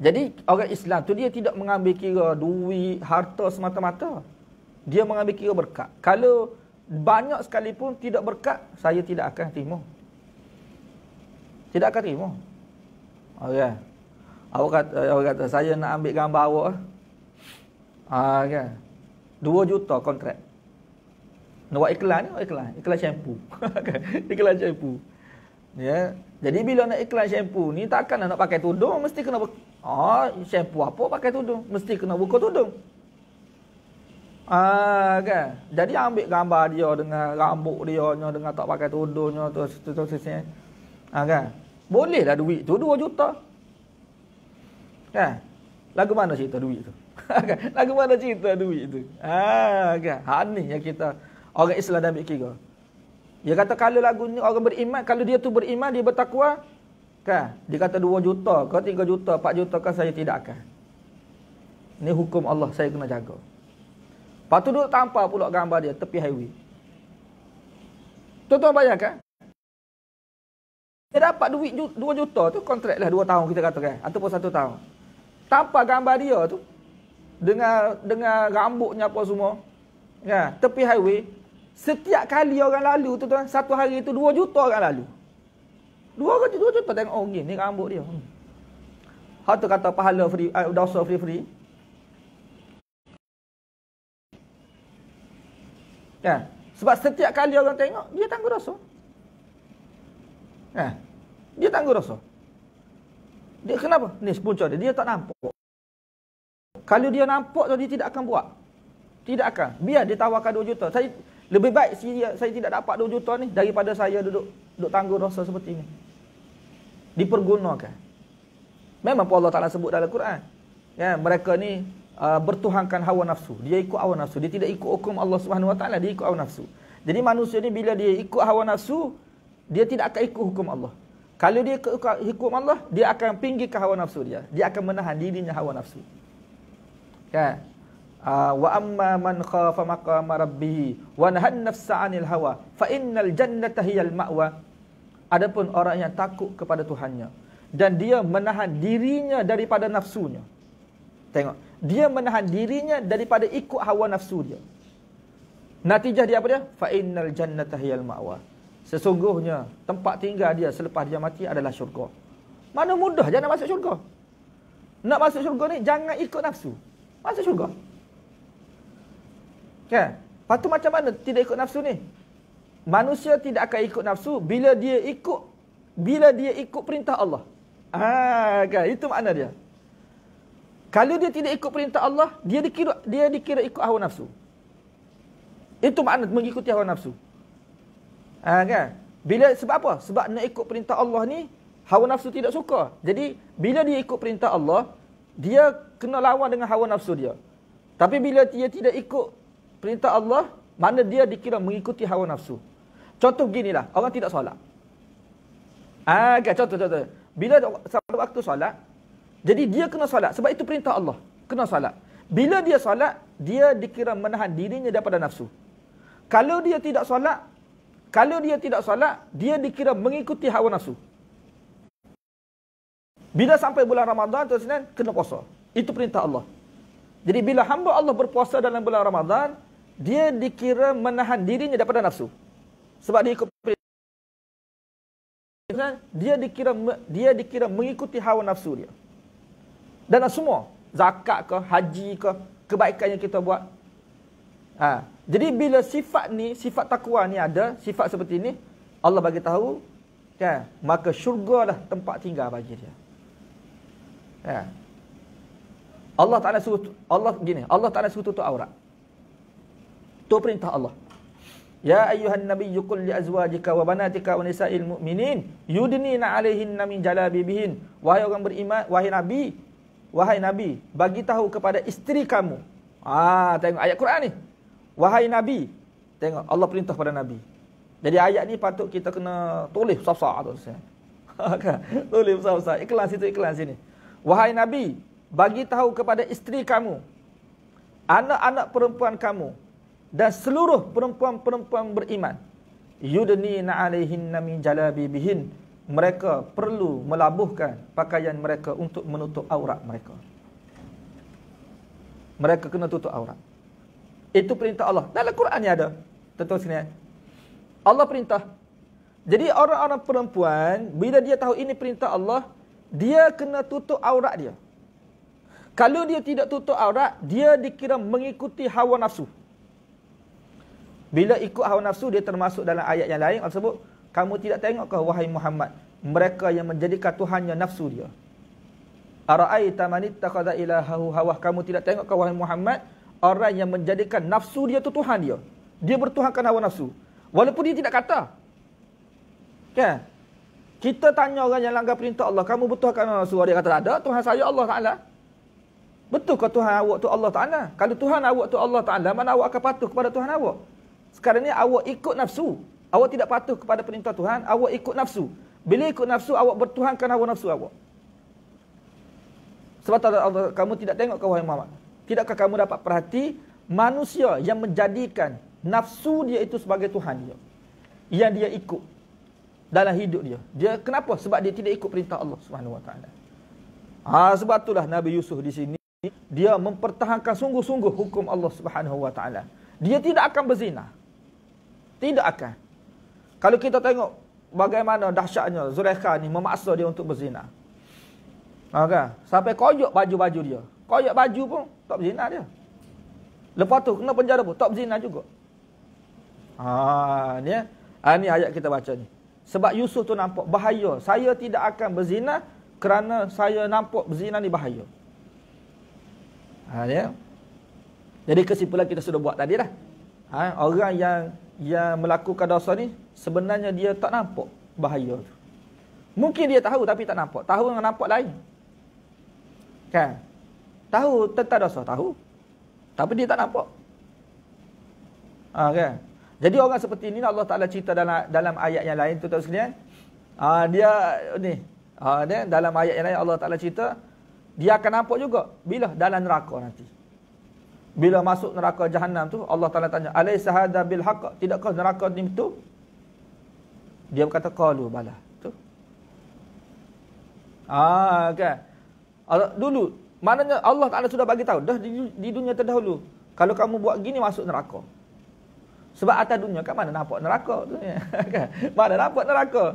Jadi orang Islam tu dia tidak mengambil kira duit, harta semata-mata. Dia mengambil kira berkat. Kalau banyak sekalipun tidak berkat, saya tidak akan terima. Tidak akan terima. Okey. Awak kata, awak kata saya nak ambil gambar awak. Ah kan. 2 juta kontrak. Nak iklan ni, iklan, iklan syampu. iklan syampu. Ya. Yeah. Jadi bila nak iklan syampu ni takkan nak pakai tudung mesti kena Oh, shampoo apa pakai tudung? Mesti kena buka tudung. Ah, kan? Jadi ambil gambar dia dengan rambut dia nya dengan tak pakai tudungnya tu tu tu Ah, kan? Boleh lah duit tu 2 juta. Kan? Lagu mana cerita duit tu? kan? Lagu mana cerita duit tu? Ah, kan? Ha ni yang kita orang Islam dah ambil kira. Dia kata kalau lagu ni orang beriman, kalau dia tu beriman, dia bertakwa, Kan? Dia kata 2 juta ke 3 juta, 4 juta ke kan saya tidak akan. Ini hukum Allah saya kena jaga. Lepas tu duduk tanpa pula gambar dia tepi highway. Tuan-tuan bayangkan. Dia dapat duit 2 juta tu kontrak lah 2 tahun kita katakan, kan. Ataupun 1 tahun. Tanpa gambar dia tu. Dengan dengan rambutnya apa semua. ya Tepi highway. Setiap kali orang lalu tu tuan. Satu hari tu 2 juta orang lalu. Dua kali dua contoh tengok oh, ni rambut dia. Hmm. Hak tu kata pahala free eh, dosa free free. Ya. Sebab setiap kali orang tengok dia tangguh dosa. Ya. Dia tangguh dosa. Dia kenapa? Ni sepunca dia dia tak nampak. Kalau dia nampak tu dia tidak akan buat. Tidak akan. Biar dia tawarkan 2 juta. Saya lebih baik saya, tidak dapat 2 juta ni daripada saya duduk duduk tanggung dosa seperti ini dipergunakan. Memang Allah Ta'ala sebut dalam Quran. Ya, mereka ni uh, bertuhankan hawa nafsu. Dia ikut hawa nafsu. Dia tidak ikut hukum Allah Subhanahu Wa Ta'ala. Dia ikut hawa nafsu. Jadi manusia ni bila dia ikut hawa nafsu, dia tidak akan ikut hukum Allah. Kalau dia ikut hukum Allah, dia akan pinggir ke hawa nafsu dia. Dia akan menahan dirinya hawa nafsu. Ya. Uh, wa amma man khafa maqama rabbihi wa nahan nafsa anil hawa fa innal jannata hiyal ma'wa Adapun orang yang takut kepada Tuhannya dan dia menahan dirinya daripada nafsunya. Tengok, dia menahan dirinya daripada ikut hawa nafsu dia. Natijah dia apa dia? Fa innal jannata hiyal ma'wa. Sesungguhnya tempat tinggal dia selepas dia mati adalah syurga. Mana mudah jangan masuk syurga? Nak masuk syurga ni jangan ikut nafsu. Masuk syurga. Kan? Patu macam mana tidak ikut nafsu ni? manusia tidak akan ikut nafsu bila dia ikut bila dia ikut perintah Allah. Ah kan itu makna dia. Kalau dia tidak ikut perintah Allah, dia dikira dia dikira ikut hawa nafsu. Itu makna mengikuti hawa nafsu. Ah kan? Bila sebab apa? Sebab nak ikut perintah Allah ni hawa nafsu tidak suka. Jadi bila dia ikut perintah Allah, dia kena lawan dengan hawa nafsu dia. Tapi bila dia tidak ikut perintah Allah, mana dia dikira mengikuti hawa nafsu. Contoh beginilah, orang tidak solat. Agak ah, contoh contoh. Bila sampai waktu solat, jadi dia kena solat sebab itu perintah Allah, kena solat. Bila dia solat, dia dikira menahan dirinya daripada nafsu. Kalau dia tidak solat, kalau dia tidak solat, dia dikira mengikuti hawa nafsu. Bila sampai bulan Ramadan, tuan Senin, kena puasa. Itu perintah Allah. Jadi bila hamba Allah berpuasa dalam bulan Ramadan, dia dikira menahan dirinya daripada nafsu sebab dia ikut dia dikira dia dikira mengikuti hawa nafsu dia dan semua zakat ke haji ke kebaikan yang kita buat ha. jadi bila sifat ni sifat takwa ni ada sifat seperti ni Allah bagi tahu ya maka syurga syurgalah tempat tinggal bagi dia ya. Allah Taala suruh Allah gini Allah Taala suruh tutup aurat tu perintah Allah Ya ayuhan nabi yukul li azwajika wa banatika wa nisa'il mu'minin yudnina alaihinna min jalabibihin. Wahai orang beriman, wahai nabi, wahai nabi, bagi tahu kepada isteri kamu. Ah, tengok ayat Quran ni. Wahai nabi, tengok Allah perintah pada nabi. Jadi ayat ni patut kita kena tulis sah-sah tu. tulis ha, kan? sah-sah. Ikhlas itu ikhlas sini. Wahai nabi, bagi tahu kepada isteri kamu anak-anak perempuan kamu dan seluruh perempuan-perempuan beriman yudni nami min jalabibihin mereka perlu melabuhkan pakaian mereka untuk menutup aurat mereka mereka kena tutup aurat itu perintah Allah dalam Quran ni ada tentu sini Allah perintah jadi orang-orang perempuan bila dia tahu ini perintah Allah dia kena tutup aurat dia kalau dia tidak tutup aurat dia dikira mengikuti hawa nafsu bila ikut hawa nafsu dia termasuk dalam ayat yang lain Allah sebut kamu tidak tengok ke wahai Muhammad mereka yang menjadikan tuhannya nafsu dia. Araaita man ittakhadha ilahahu hawa kamu tidak tengok ke wahai Muhammad orang yang menjadikan nafsu dia tu tuhan dia. Dia bertuhankan hawa nafsu. Walaupun dia tidak kata. Kan? Kita tanya orang yang langgar perintah Allah, kamu bertuhankan hawa nafsu? Dia kata ada, Tuhan saya Allah Taala. Betul ke Tuhan awak tu Allah Taala? Kalau Tuhan awak tu Allah Taala, mana awak akan patuh kepada Tuhan awak? Sekarang ni awak ikut nafsu. Awak tidak patuh kepada perintah Tuhan, awak ikut nafsu. Bila ikut nafsu, awak bertuhankan awak nafsu awak. Sebab tak Allah, kamu tidak tengok ke wahai Muhammad. Tidakkah kamu dapat perhati manusia yang menjadikan nafsu dia itu sebagai Tuhan dia. Yang dia ikut dalam hidup dia. Dia Kenapa? Sebab dia tidak ikut perintah Allah SWT. Ha, sebab itulah Nabi Yusuf di sini. Dia mempertahankan sungguh-sungguh hukum Allah SWT. Dia tidak akan berzina. Tidak akan. Kalau kita tengok bagaimana dahsyatnya Zulaikha ni memaksa dia untuk berzina. Okay. Sampai koyok baju-baju dia. Koyok baju pun tak berzina dia. Lepas tu kena penjara pun tak berzina juga. Ah, ni, eh? ha, ni ayat kita baca ni. Sebab Yusuf tu nampak bahaya. Saya tidak akan berzina kerana saya nampak berzina ni bahaya. Ha, ya. Jadi kesimpulan kita sudah buat tadi dah ha, orang yang yang melakukan dosa ni sebenarnya dia tak nampak bahaya tu. Mungkin dia tahu tapi tak nampak. Tahu dengan nampak lain. Kan? Tahu tentang dosa, tahu. Tapi dia tak nampak. Ha, kan? Jadi orang seperti ini lah Allah Taala cerita dalam dalam ayat yang lain tu tuan sekalian. Ha, dia ni. Ha, dia, dalam ayat yang lain Allah Taala cerita dia akan nampak juga bila dalam neraka nanti bila masuk neraka jahanam tu Allah Taala tanya alaysa hadha bil haqq tidakkah neraka ni betul dia berkata qalu bala tu ah kan okay. dulu maknanya Allah Taala sudah bagi tahu dah di, di dunia terdahulu kalau kamu buat gini masuk neraka sebab atas dunia kan mana nampak neraka tu ya? kan mana nampak neraka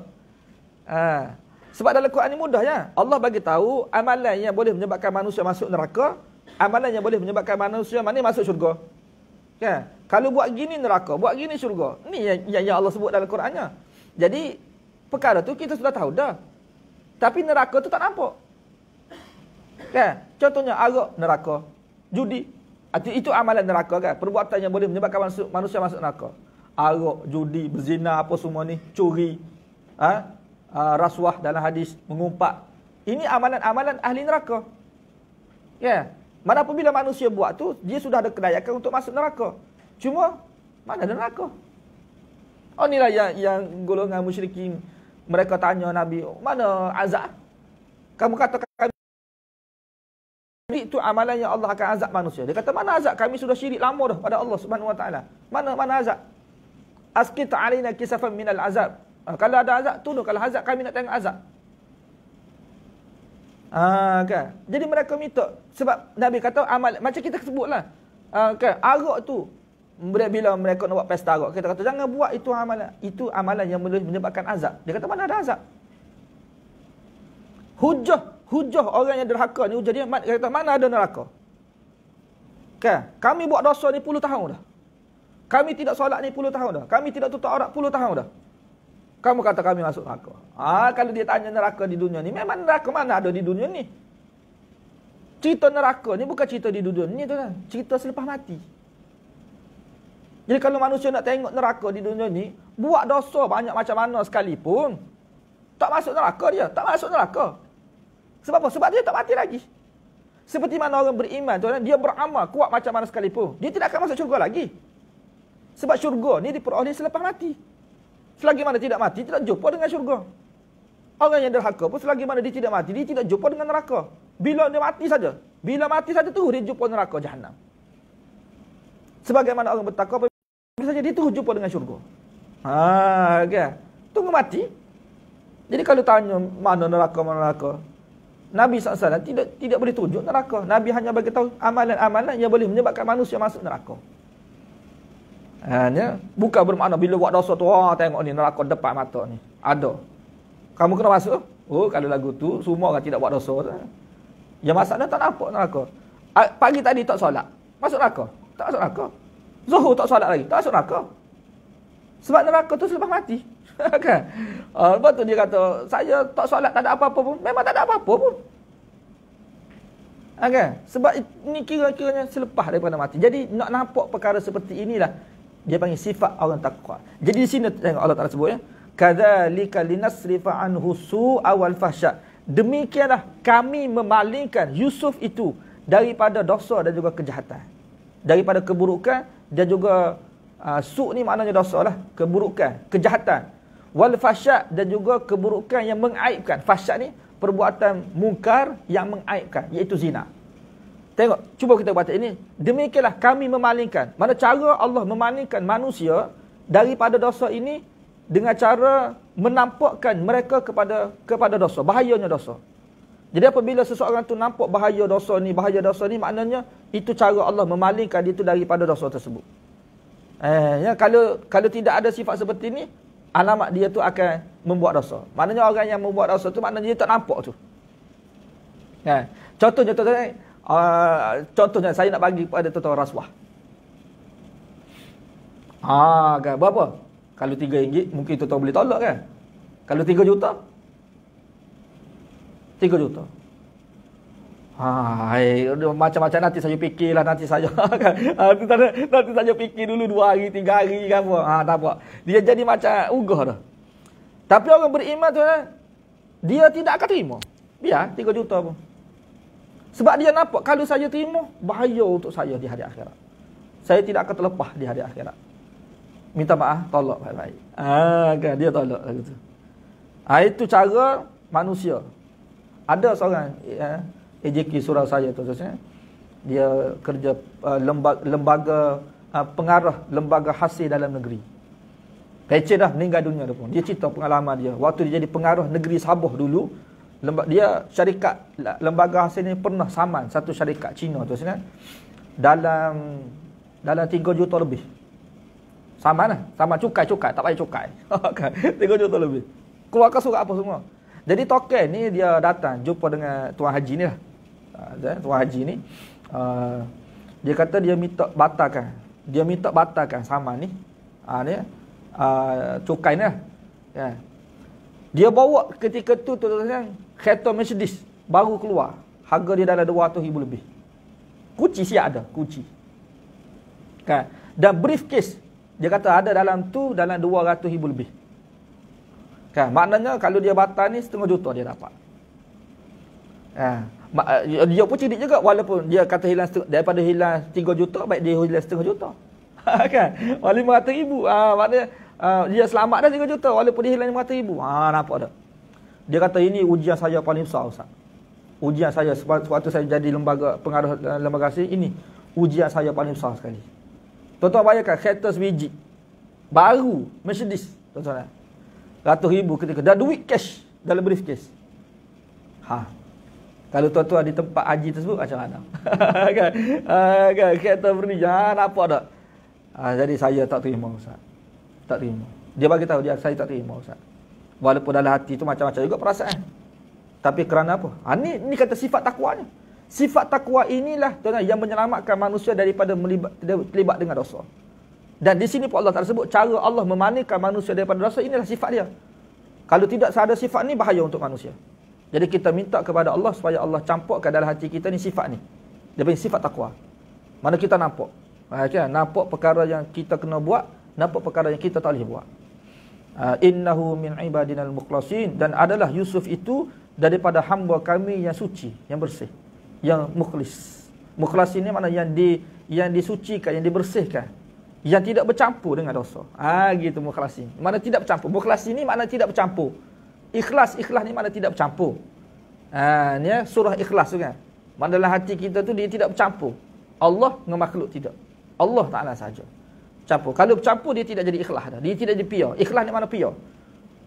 ah sebab dalam Quran ni mudahnya. Allah bagi tahu amalan yang boleh menyebabkan manusia masuk neraka amalan yang boleh menyebabkan manusia mana masuk syurga. Ya. Kalau buat gini neraka, buat gini syurga. Ni yang, yang Allah sebut dalam Qurannya. Jadi perkara tu kita sudah tahu dah. Tapi neraka tu tak nampak. Kan? Contohnya arak neraka, judi. Itu, itu amalan neraka kan? Perbuatan yang boleh menyebabkan masuk, manusia masuk neraka. Arak, judi, berzina apa semua ni, curi. Ha? Uh, rasuah dalam hadis mengumpat. Ini amalan-amalan ahli neraka. Ya. Yeah. Mana apabila manusia buat tu, dia sudah ada kedayakan untuk masuk neraka. Cuma, mana ada neraka? Oh, inilah yang, yang golongan musyrikin. Mereka tanya Nabi, mana azab? Kamu katakan kami itu amalan yang Allah akan azab manusia. Dia kata, mana azab? Kami sudah syirik lama dah pada Allah SWT. Mana mana azab? Askit alina kisafan minal azab. Ah, kalau ada azab, tuduh. Kalau azab, kami nak tengok azab. Ah kan. Jadi mereka minta sebab Nabi kata amal macam kita sebutlah. Ah kan, arak tu bila mereka nak buat pesta arak, kita kata jangan buat itu amalan. Itu amalan yang boleh menyebabkan azab. Dia kata mana ada azab? Hujah, hujah orang yang derhaka ni hujah dia, dia kata mana ada neraka? Kan? Kami buat dosa ni puluh tahun dah. Kami tidak solat ni puluh tahun dah. Kami tidak tutup aurat puluh tahun dah. Kamu kata kami masuk neraka. Ah, kalau dia tanya neraka di dunia ni, memang neraka mana ada di dunia ni? Cerita neraka ni bukan cerita di dunia ni tuan. Cerita selepas mati. Jadi kalau manusia nak tengok neraka di dunia ni, buat dosa banyak macam mana sekalipun, tak masuk neraka dia, tak masuk neraka. Sebab apa? Sebab dia tak mati lagi. Seperti mana orang beriman tuan, dia beramal kuat macam mana sekalipun, dia tidak akan masuk syurga lagi. Sebab syurga ni diperoleh selepas mati. Selagi mana tidak mati, tidak jumpa dengan syurga. Orang yang derhaka pun selagi mana dia tidak mati, dia tidak jumpa dengan neraka. Bila dia mati saja. Bila mati saja tu dia jumpa neraka jahanam. Sebagaimana orang bertakwa apa saja dia tu jumpa dengan syurga. Ha, okay. Tunggu mati. Jadi kalau tanya mana neraka mana neraka. Nabi SAW tidak tidak boleh tunjuk neraka. Nabi hanya bagi tahu amalan-amalan yang boleh menyebabkan manusia masuk neraka. Hanya bukan bermakna bila buat dosa tu, oh, tengok ni neraka depan mata ni. Ada. Kamu kena masuk. Oh, kalau lagu tu, semua orang tidak buat dosa. Tu. Yang masalah tak nampak neraka. Ah, pagi tadi tak solat. Masuk neraka. Tak masuk neraka. Zuhur tak solat lagi. Tak masuk neraka. Sebab neraka tu selepas mati. kan? Ah, lepas tu dia kata, saya tak solat tak ada apa-apa pun. Memang tak ada apa-apa pun. Ah, kan? Sebab ini kira-kiranya selepas daripada mati. Jadi nak nampak perkara seperti inilah dia panggil sifat orang takwa. Jadi di sini tengok Allah Taala sebut ya. Kadzalika linasrifa anhu su'a wal fahsya. Demikianlah kami memalingkan Yusuf itu daripada dosa dan juga kejahatan. Daripada keburukan dan juga uh, ah, su' ni maknanya dosa lah. Keburukan, kejahatan. Wal fahsyat dan juga keburukan yang mengaibkan. Fahsyat ni perbuatan mungkar yang mengaibkan. Iaitu zina. Tengok, cuba kita baca ini. Demikianlah kami memalingkan. Mana cara Allah memalingkan manusia daripada dosa ini dengan cara menampakkan mereka kepada kepada dosa. Bahayanya dosa. Jadi apabila seseorang tu nampak bahaya dosa ni, bahaya dosa ni, maknanya itu cara Allah memalingkan dia tu daripada dosa tersebut. Eh, ya, kalau kalau tidak ada sifat seperti ini, alamat dia tu akan membuat dosa. Maknanya orang yang membuat dosa tu, maknanya dia tak nampak tu. Eh, contohnya, contohnya, Ah, contohnya saya nak bagi kepada tuan-tuan rasuah. Haa ah, kan, berapa? Kalau tiga ringgit, mungkin tuan-tuan boleh tolak kan? Kalau tiga juta? Tiga juta. Ah, macam-macam nanti saya fikirlah nanti saya. Kan? nanti, saya nanti saya fikir dulu dua hari, tiga hari kan apa. Ah, Haa, tak apa. Dia jadi macam ugah dah. Tapi orang beriman tu, eh, dia tidak akan terima. Biar, tiga juta pun. Sebab dia nampak kalau saya terima, bahaya untuk saya di hari akhirat. Saya tidak akan terlepas di hari akhirat. Minta maaf, tolak baik-baik. Ah, kan, dia tolak. Lah gitu. Ah, itu cara manusia. Ada seorang eh, ya, AJK surah saya tu. Saya, dia kerja uh, lembaga, lembaga uh, pengarah lembaga hasil dalam negeri. Pecah dah meninggal dunia dia pun. Dia cerita pengalaman dia. Waktu dia jadi pengarah negeri Sabah dulu, dia syarikat lembaga hasil ni pernah saman satu syarikat Cina tu sini dalam dalam 3 juta lebih saman lah sama cukai cukai tak payah cukai 3 kan? juta lebih keluarkan surat apa semua jadi token ni dia datang jumpa dengan tuan haji ni lah ha, tuan haji ni ha, dia kata dia minta batalkan dia minta batalkan saman ni ha, ni cukai ni lah ya. Dia bawa ketika tu tuan-tuan kereta Mercedes baru keluar. Harga dia dalam 200 ribu lebih. Kunci siap ada, kunci. Kan? Dan briefcase dia kata ada dalam tu dalam 200 ribu lebih. Kan? Maknanya kalau dia batal ni setengah juta dia dapat. Ha. Eh, dia pun cerdik juga walaupun dia kata hilang daripada hilang 3 juta baik dia hilang setengah juta. Ha, kan? Walaupun 500 ribu. Ha, maknanya Ah, dia selamat dah 3 juta walaupun dia hilang 500 ribu. Ha, nampak tak? Dia kata ini ujian saya paling besar Ustaz. Ujian saya sewaktu saya jadi lembaga pengaruh eh, lembaga asli ini. Ujian saya paling besar sekali. Tuan-tuan bayangkan kereta sebiji. Baru Mercedes. Tuan-tuan lah. Ratus ribu ketika. Dah duit cash dalam briefcase. Ha. Kalau tuan-tuan di tempat haji tersebut macam mana? kan? Ha, kan? Kereta berni. Ha, nampak tak? Ha, jadi saya tak terima Ustaz tak terima. Dia bagi tahu dia saya tak terima ustaz. Walaupun dalam hati tu macam-macam juga perasaan. Tapi kerana apa? Ha, ini, ini kata sifat takwa ni. Sifat takwa inilah tuan yang menyelamatkan manusia daripada terlibat dengan dosa. Dan di sini pun Allah tak sebut cara Allah memanikan manusia daripada dosa inilah sifat dia. Kalau tidak ada sifat ni bahaya untuk manusia. Jadi kita minta kepada Allah supaya Allah campurkan dalam hati kita ni sifat ni. Dia punya sifat takwa. Mana kita nampak. Ha, kan? Nampak perkara yang kita kena buat nampak perkara yang kita tak boleh buat ah, innahu min ibadinal mukhlasin dan adalah Yusuf itu daripada hamba kami yang suci yang bersih yang mukhlis mukhlasin ini mana yang di yang disucikan yang dibersihkan yang tidak bercampur dengan dosa ah ha, gitu mukhlasin Mana tidak bercampur mukhlasin ini mana tidak bercampur ikhlas ikhlas ni mana tidak bercampur ah ha, ni ya, surah ikhlas tu kan makna dalam hati kita tu dia tidak bercampur Allah dengan makhluk tidak Allah Taala saja campur. Kalau bercampur dia tidak jadi ikhlas dah. Dia tidak jadi pia. Ikhlas ni mana pia?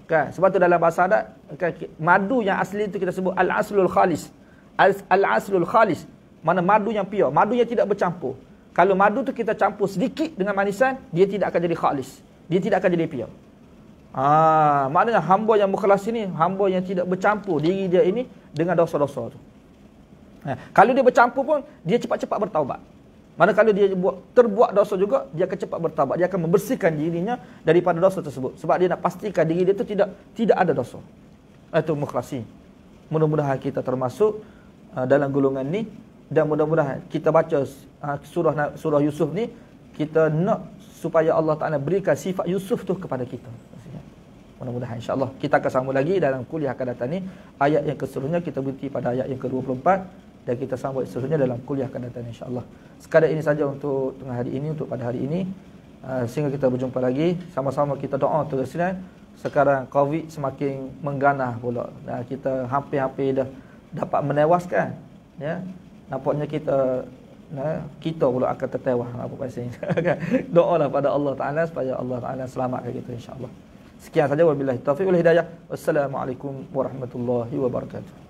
Kan? Sebab tu dalam bahasa adat kan, madu yang asli itu kita sebut al-aslul khalis. Al-aslul khalis. Mana madu yang pia? Madu yang tidak bercampur. Kalau madu tu kita campur sedikit dengan manisan, dia tidak akan jadi khalis. Dia tidak akan jadi pia. Ha, ah, maknanya hamba yang mukhlas ini, hamba yang tidak bercampur diri dia ini dengan dosa-dosa tu. Ha. Kalau dia bercampur pun, dia cepat-cepat bertaubat. Manakala dia buat, terbuat dosa juga, dia akan cepat bertawab. Dia akan membersihkan dirinya daripada dosa tersebut. Sebab dia nak pastikan diri dia itu tidak tidak ada dosa. Itu demokrasi. Mudah-mudahan kita termasuk uh, dalam golongan ni Dan mudah-mudahan kita baca uh, surah surah Yusuf ni Kita nak supaya Allah Ta'ala berikan sifat Yusuf tu kepada kita. Mudah-mudahan insyaAllah. Kita akan sambung lagi dalam kuliah akan datang ni. Ayat yang keseluruhnya kita berhenti pada ayat yang ke-24 dan kita sambut seterusnya dalam kuliah akan datang insyaAllah. Sekadar ini saja untuk tengah hari ini, untuk pada hari ini. Ah, sehingga kita berjumpa lagi. Sama-sama kita doa terus ini. Kan? Sekarang COVID semakin mengganah pula. Dan ah, kita hampir-hampir dah dapat menewaskan. Ya. Nampaknya kita nah, ya, kita pula akan tertewas. Apa pasal kan? doa lah pada Allah Ta'ala supaya Allah Ta'ala selamatkan kita insyaAllah. Sekian saja. Wabillahi taufiq wal hidayah. Wassalamualaikum warahmatullahi wabarakatuh.